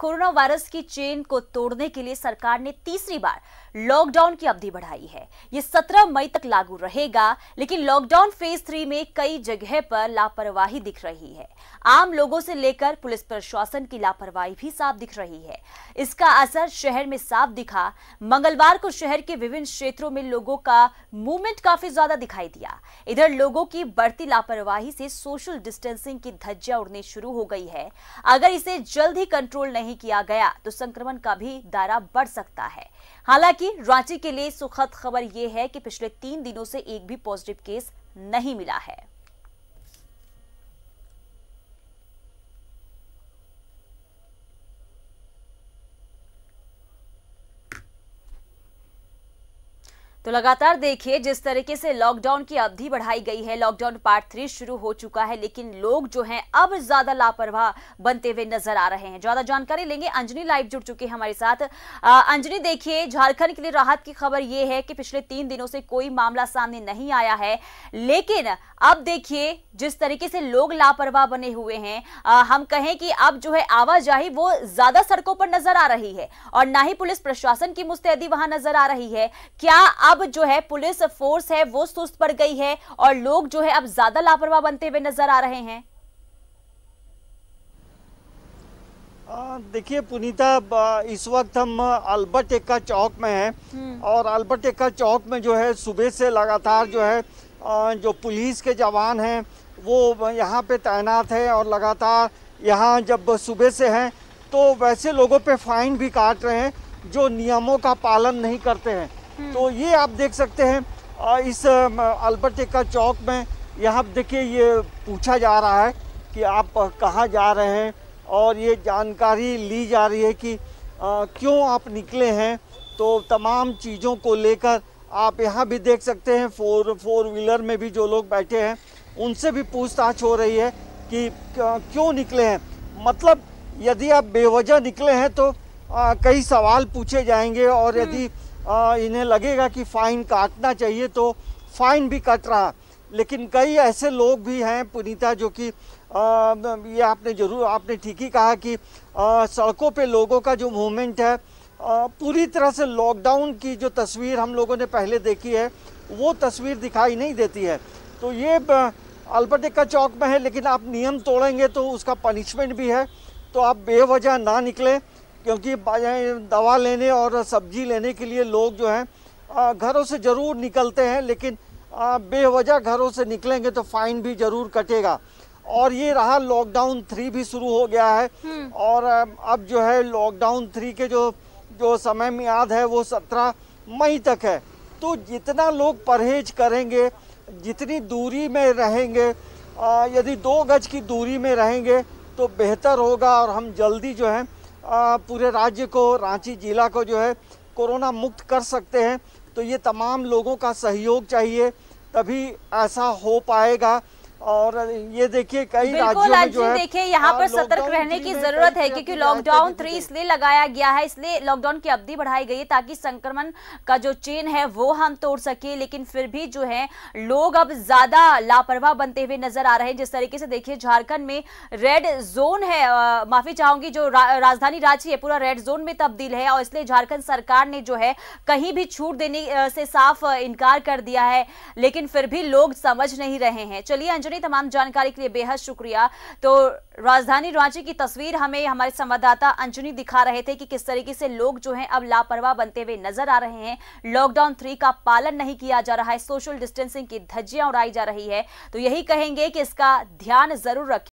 Corona virus की chain को तोड़ने के लिए सरकार ने तीसरी बार लॉकडाउन की अवधि बढ़ाई है ये 17 मई तक लागू रहेगा लेकिन लॉकडाउन फेज थ्री में कई जगह पर लापरवाही दिख रही है आम लोगों से लेकर पुलिस प्रशासन की लापरवाही भी साफ दिख रही है इसका असर शहर में साफ दिखा मंगलवार को शहर के विभिन्न क्षेत्रों में लोगों का मूवमेंट काफी ज्यादा दिखाई दिया इधर लोगों की बढ़ती लापरवाही से सोशल डिस्टेंसिंग की धज्जिया उड़नी शुरू हो गई है अगर इसे जल्द ही कंट्रोल नहीं नहीं किया गया तो संक्रमण का भी दायरा बढ़ सकता है हालांकि रांची के लिए सुखद खबर यह है कि पिछले तीन दिनों से एक भी पॉजिटिव केस नहीं मिला है तो लगातार देखिए जिस तरीके से लॉकडाउन की अवधि बढ़ाई गई है लॉकडाउन पार्ट थ्री शुरू हो चुका है लेकिन लोग जो हैं अब ज्यादा लापरवाह बनते हुए नजर आ रहे हैं ज्यादा जानकारी लेंगे अंजनी लाइव जुड़ चुके हैं हमारे साथ अंजनी देखिए झारखंड के लिए राहत की खबर ये है कि पिछले तीन दिनों से कोई मामला सामने नहीं आया है लेकिन अब देखिए जिस तरीके से लोग लापरवाह बने हुए हैं आ, हम कहें कि अब जो है आवाजाही वो ज्यादा सड़कों पर नजर आ रही है और ना ही पुलिस प्रशासन की मुस्तैदी वहां नजर आ रही है क्या अब अब जो है पुलिस फोर्स है वो सुस्त पड़ गई है और लोग जो है अब ज्यादा लापरवाह बनते हुए नजर आ रहे हैं देखिए पुनीता इस वक्त हम अल्बर्ट एक्का चौक में हैं हम्म। और अल्बर्ट एक्का चौक में जो है सुबह से लगातार जो है जो पुलिस के जवान हैं वो यहाँ पे तैनात है और लगातार यहाँ जब सुबह से हैं तो वैसे लोगों पे फाइन भी काट रहे हैं जो नियमों का पालन नहीं करते हैं तो ये आप देख सकते हैं इस का चौक में यहाँ देखिए ये पूछा जा रहा है कि आप कहाँ जा रहे हैं और ये जानकारी ली जा रही है कि आ, क्यों आप निकले हैं तो तमाम चीज़ों को लेकर आप यहाँ भी देख सकते हैं फोर फोर व्हीलर में भी जो लोग बैठे हैं उनसे भी पूछताछ हो रही है कि क्यों निकले हैं मतलब यदि आप बेवजह निकले हैं तो कई सवाल पूछे जाएंगे और हम्म। यदि इन्हें लगेगा कि फ़ाइन काटना चाहिए तो फ़ाइन भी कट रहा लेकिन कई ऐसे लोग भी हैं पुनीता जो कि ये आपने जरूर आपने ठीक ही कहा कि सड़कों पे लोगों का जो मूवमेंट है आ, पूरी तरह से लॉकडाउन की जो तस्वीर हम लोगों ने पहले देखी है वो तस्वीर दिखाई नहीं देती है तो ये अल्बर्ट चौक में है लेकिन आप नियम तोड़ेंगे तो उसका पनिशमेंट भी है तो आप बेवजह ना निकलें क्योंकि दवा लेने और सब्जी लेने के लिए लोग जो हैं घरों से ज़रूर निकलते हैं लेकिन बेवजह घरों से निकलेंगे तो फाइन भी ज़रूर कटेगा और ये रहा लॉकडाउन थ्री भी शुरू हो गया है हम्म। और अब जो है लॉकडाउन थ्री के जो जो समय मियाद है वो सत्रह मई तक है तो जितना लोग परहेज करेंगे जितनी दूरी में रहेंगे यदि दो गज की दूरी में रहेंगे तो बेहतर होगा और हम जल्दी जो है पूरे राज्य को रांची ज़िला को जो है कोरोना मुक्त कर सकते हैं तो ये तमाम लोगों का सहयोग चाहिए तभी ऐसा हो पाएगा और ये देखिए कई बिल्कुल राज्यों में देखिए यहाँ पर सतर्क रहने की जरूरत है क्योंकि लॉकडाउन थ्री इसलिए लगाया गया है इसलिए लॉकडाउन की अवधि बढ़ाई गई है ताकि संक्रमण का जो चेन है वो हम तोड़ सके लेकिन फिर भी जो है लोग अब ज्यादा लापरवाह बनते हुए नजर आ रहे हैं जिस तरीके से देखिए झारखंड में रेड जोन है माफी चाहूंगी जो राजधानी रांची है पूरा रेड जोन में तब्दील है और इसलिए झारखंड सरकार ने जो है कहीं भी छूट देने से साफ इनकार कर दिया है लेकिन फिर भी लोग समझ नहीं रहे हैं चलिए अंजलि जुड़ी तमाम जानकारी के लिए बेहद शुक्रिया तो राजधानी रांची की तस्वीर हमें हमारे संवाददाता अंजनी दिखा रहे थे कि किस तरीके से लोग जो हैं अब लापरवाह बनते हुए नजर आ रहे हैं लॉकडाउन थ्री का पालन नहीं किया जा रहा है सोशल डिस्टेंसिंग की धज्जियां उड़ाई जा रही है तो यही कहेंगे कि इसका ध्यान जरूर रखें